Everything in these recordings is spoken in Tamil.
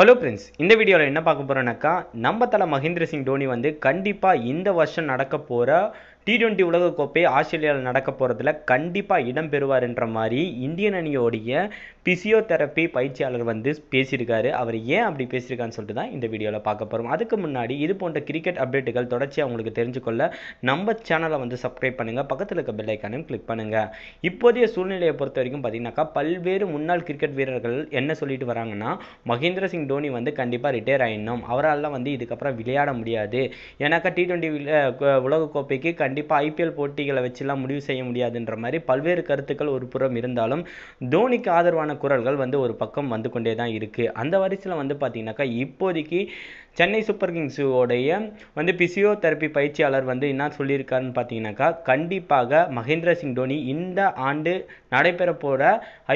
ஹலோ ஃப்ரெண்ட்ஸ் இந்த வீடியோவில் என்ன பார்க்க போகிறோன்னாக்கா நம்ம தலை மகேந்திர சிங் தோனி வந்து கண்டிப்பாக இந்த வருஷம் நடக்க போகிற டி டுவெண்ட்டி உலகக்கோப்பை ஆஸ்திரேலியாவில் நடக்க போகிறதுல கண்டிப்பாக இடம் பெறுவார் என்ற மாதிரி இந்தியன் அணியோடைய பிசியோதெரப்பி பயிற்சியாளர் வந்து பேசியிருக்காரு அவர் ஏன் அப்படி பேசியிருக்கான்னு சொல்லிட்டு தான் இந்த வீடியோவில் பார்க்க போகிறோம் அதுக்கு முன்னாடி இது போன்ற கிரிக்கெட் அப்டேட்டுகள் தொடர்ச்சியாக உங்களுக்கு தெரிஞ்சுக்கொள்ள நம்ம சேனலை வந்து சப்ஸ்கிரைப் பண்ணுங்கள் பக்கத்தில் இருக்க பெல்லைக்கானும் கிளிக் பண்ணுங்கள் இப்போதைய சூழ்நிலையை பொறுத்த வரைக்கும் பார்த்தீங்கன்னாக்கா பல்வேறு முன்னாள் கிரிக்கெட் வீரர்கள் என்ன சொல்லிட்டு வராங்கன்னா மகேந்திர சிங் தோனி வந்து கண்டிப்பாக ரிட்டையர் ஆயிடணும் அவரால் வந்து இதுக்கப்புறம் விளையாட முடியாது ஏன்னாக்கா டி டுவெண்ட்டி உலகக்கோப்பைக்கு கண்டிப்பாக ஐபிஎல் போட்டிகளை வச்சுலாம் முடிவு செய்ய முடியாதுன்ற மாதிரி பல்வேறு கருத்துக்கள் ஒரு புறம் இருந்தாலும் தோனிக்கு ஆதரவான குரல்கள் வந்து ஒரு பக்கம் வந்து கொண்டே தான் இருக்குது அந்த வரிசையில் வந்து பார்த்திங்கனாக்கா இப்போதைக்கு சென்னை சூப்பர் கிங்ஸோடைய வந்து பிசியோதெரப்பி பயிற்சியாளர் வந்து என்ன சொல்லியிருக்காருன்னு பார்த்தீங்கன்னாக்கா கண்டிப்பாக மகேந்திர சிங் தோனி இந்த ஆண்டு நடைபெற போகிற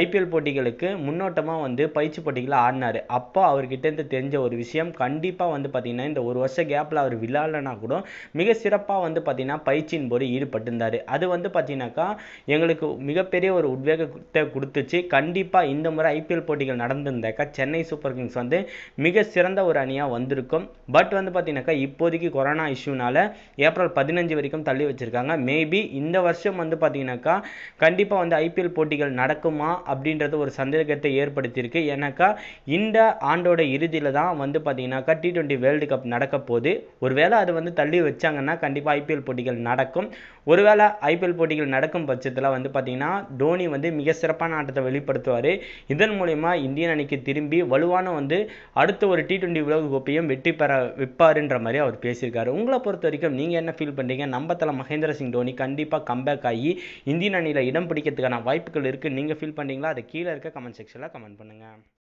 ஐபிஎல் போட்டிகளுக்கு முன்னோட்டமாக வந்து பயிற்சி போட்டிகளை ஆடினார் அப்போ அவர்கிட்டேருந்து தெரிஞ்ச ஒரு விஷயம் கண்டிப்பாக வந்து பார்த்திங்கன்னா இந்த ஒரு வருஷ கேப்பில் அவர் விளாட்லனா கூட மிக சிறப்பாக வந்து பார்த்திங்கன்னா பயிற்சியின் போது ஈடுபட்டிருந்தார் அது வந்து பார்த்திங்கனாக்கா எங்களுக்கு மிகப்பெரிய ஒரு உத்வேகத்தை கொடுத்துச்சு கண்டிப்பாக இந்த முறை ஐபிஎல் போட்டிகள் நடந்திருந்தாக்கா சென்னை சூப்பர் கிங்ஸ் வந்து மிக சிறந்த ஒரு அணியாக வந்திருக்கும் இருக்கும் பட் வந்து பார்த்தீங்கன்னாக்கா இப்போதைக்கு கொரோனா இஷ்யூனால ஏப்ரல் பதினஞ்சு வரைக்கும் தள்ளி வச்சுருக்காங்க மேபி இந்த வருஷம் வந்து பார்த்தீங்கன்னாக்கா கண்டிப்பாக வந்து ஐபிஎல் போட்டிகள் நடக்குமா அப்படின்றது ஒரு சந்தேகத்தை ஏற்படுத்தியிருக்கு ஏன்னாக்கா இந்த ஆண்டோட இறுதியில் தான் வந்து பார்த்தீங்கன்னாக்கா டி டுவெண்ட்டி வேர்ல்டு கப் நடக்க போது ஒருவேளை அது வந்து தள்ளி வச்சாங்கன்னா கண்டிப்பாக ஐபிஎல் போட்டிகள் நடக்கும் ஒருவேளை ஐபிஎல் போட்டிகள் நடக்கும் பட்சத்தில் வந்து பார்த்தீங்கன்னா டோனி வந்து மிக சிறப்பான ஆட்டத்தை வெளிப்படுத்துவார் இதன் மூலயமா இந்தியன் அணிக்கு திரும்பி வலுவான வந்து அடுத்த ஒரு டி ட்வெண்ட்டி உலக கோப்பையும் வெற்றி பெற விற்பாருன்ற மாதிரி அவர் பேசியிருக்காரு உங்களை பொறுத்த வரைக்கும் நீங்கள் என்ன ஃபீல் பண்ணுறீங்க நம்ம தலை மகேந்திர சிங் தோனி கண்டிப்பாக கம்பேக் ஆகி இந்தியன் அணியில் இடம் பிடிக்கிறதுக்கான வாய்ப்புகள் இருக்குது நீங்கள் ஃபீல் பண்ணுறீங்களா அதை கீழே இருக்க கமெண்ட் செக்ஷனில் கமெண்ட் பண்ணுங்கள்